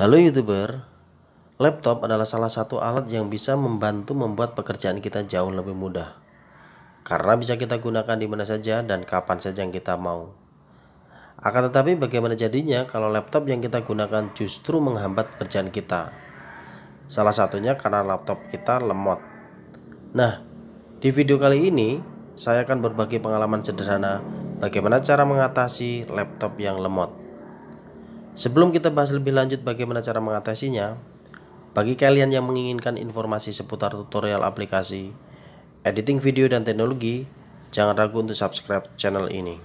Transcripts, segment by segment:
Halo YouTuber, laptop adalah salah satu alat yang bisa membantu membuat pekerjaan kita jauh lebih mudah. Karena bisa kita gunakan di mana saja dan kapan saja yang kita mau. Akan tetapi bagaimana jadinya kalau laptop yang kita gunakan justru menghambat pekerjaan kita? Salah satunya karena laptop kita lemot. Nah, di video kali ini saya akan berbagi pengalaman sederhana bagaimana cara mengatasi laptop yang lemot. Sebelum kita bahas lebih lanjut bagaimana cara mengatasinya, bagi kalian yang menginginkan informasi seputar tutorial aplikasi, editing video dan teknologi, jangan ragu untuk subscribe channel ini.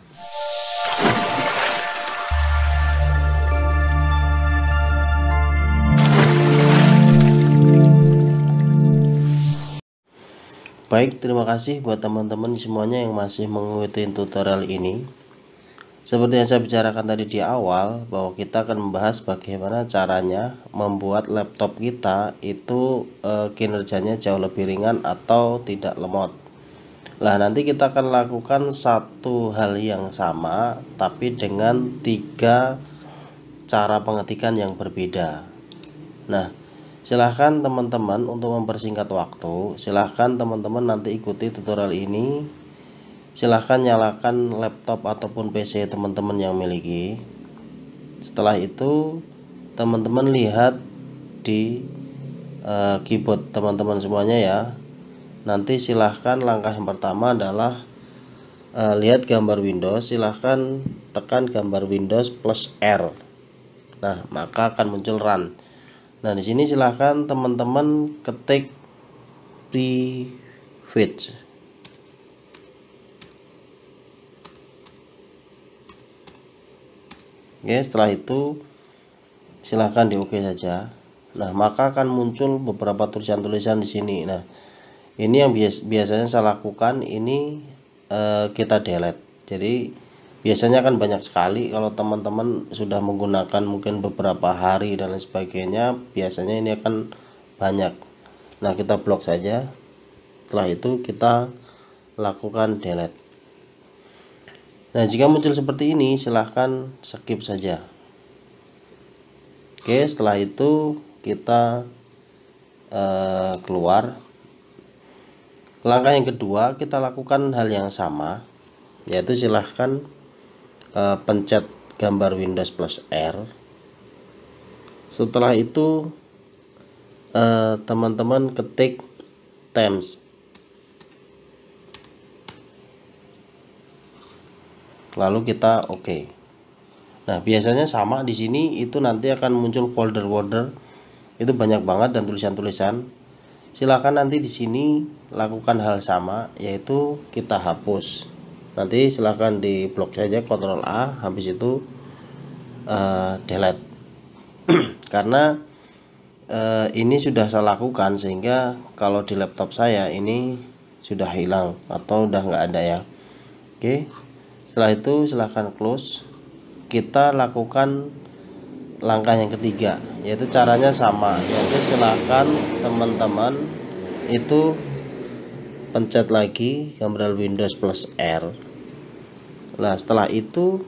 Baik, terima kasih buat teman-teman semuanya yang masih mengikuti tutorial ini. Seperti yang saya bicarakan tadi di awal bahwa kita akan membahas bagaimana caranya membuat laptop kita itu e, kinerjanya jauh lebih ringan atau tidak lemot. Nah nanti kita akan lakukan satu hal yang sama tapi dengan tiga cara pengetikan yang berbeda. Nah, silahkan teman-teman untuk mempersingkat waktu, silahkan teman-teman nanti ikuti tutorial ini silahkan nyalakan laptop ataupun PC teman-teman yang miliki setelah itu teman-teman lihat di uh, keyboard teman-teman semuanya ya nanti silahkan langkah yang pertama adalah uh, lihat gambar Windows silahkan tekan gambar Windows plus R nah maka akan muncul run nah di sini silahkan teman-teman ketik prefetch Oke, setelah itu silahkan di OK saja. Nah, maka akan muncul beberapa tulisan-tulisan di sini. Nah, ini yang bias biasanya saya lakukan ini eh, kita delete. Jadi biasanya kan banyak sekali kalau teman-teman sudah menggunakan mungkin beberapa hari dan lain sebagainya, biasanya ini akan banyak. Nah, kita blok saja. Setelah itu kita lakukan delete. Nah, jika muncul seperti ini, silahkan skip saja. Oke, setelah itu kita uh, keluar. Langkah yang kedua, kita lakukan hal yang sama, yaitu silahkan uh, pencet gambar Windows plus R. Setelah itu, eh, teman-teman uh, ketik Thames lalu kita oke okay. nah biasanya sama di sini itu nanti akan muncul folder-folder itu banyak banget dan tulisan-tulisan silahkan nanti di sini lakukan hal sama yaitu kita hapus nanti silahkan di blok saja kontrol A habis itu uh, delete karena uh, ini sudah saya lakukan sehingga kalau di laptop saya ini sudah hilang atau udah nggak ada ya oke okay setelah itu silahkan close kita lakukan langkah yang ketiga yaitu caranya sama yaitu silahkan teman-teman itu pencet lagi gambar Windows plus R nah setelah itu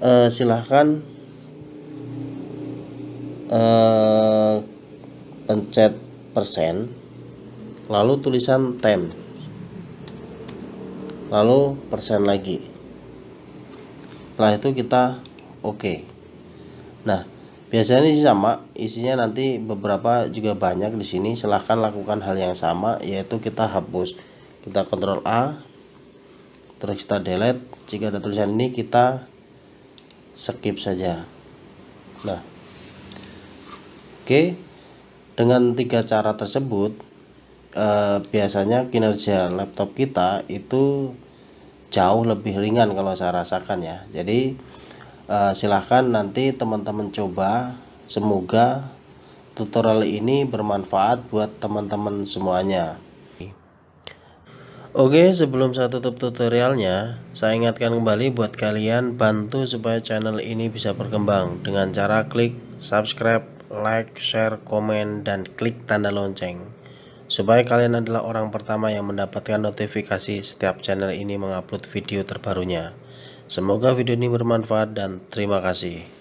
eh, silahkan eh, pencet persen lalu tulisan temp lalu persen lagi setelah itu kita oke okay. nah biasanya ini sama isinya nanti beberapa juga banyak di sini silahkan lakukan hal yang sama yaitu kita hapus kita kontrol A terus kita delete jika ada tulisan ini kita skip saja nah oke okay. dengan tiga cara tersebut eh, biasanya kinerja laptop kita itu jauh lebih ringan kalau saya rasakan ya jadi eh, silahkan nanti teman-teman coba semoga tutorial ini bermanfaat buat teman-teman semuanya Oke sebelum saya tutup tutorialnya saya ingatkan kembali buat kalian bantu supaya channel ini bisa berkembang dengan cara klik subscribe like, share, komen, dan klik tanda lonceng supaya kalian adalah orang pertama yang mendapatkan notifikasi setiap channel ini mengupload video terbarunya. Semoga video ini bermanfaat dan terima kasih.